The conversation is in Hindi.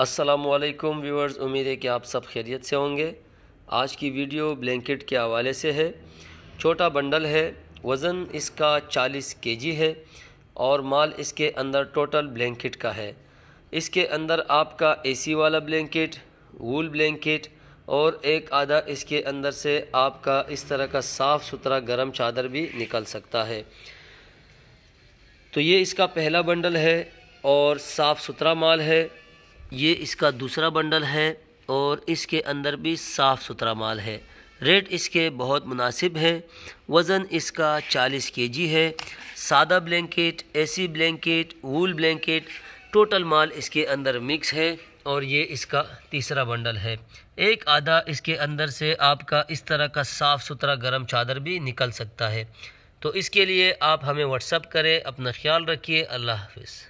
असलकम व्यूअर्स उम्मीद है कि आप सब खैरियत से होंगे आज की वीडियो ब्लैंकेट के हवाले से है छोटा बंडल है वज़न इसका 40 केजी है और माल इसके अंदर टोटल ब्लैंकेट का है इसके अंदर आपका एसी वाला ब्लैंकेट वूल ब्लैंकेट और एक आधा इसके अंदर से आपका इस तरह का साफ़ सुथरा गर्म चादर भी निकल सकता है तो ये इसका पहला बंडल है और साफ़ सुथरा माल है ये इसका दूसरा बंडल है और इसके अंदर भी साफ़ सुथरा माल है रेट इसके बहुत मुनासिब है वज़न इसका 40 केजी है सादा blanket AC blanket wool blanket total माल इसके अंदर मिक्स है और ये इसका तीसरा बंडल है एक आधा इसके अंदर से आपका इस तरह का साफ़ सुथरा गर्म चादर भी निकल सकता है तो इसके लिए आप हमें व्हाट्सअप करें अपना ख्याल रखिए अल्लाह हाफिज़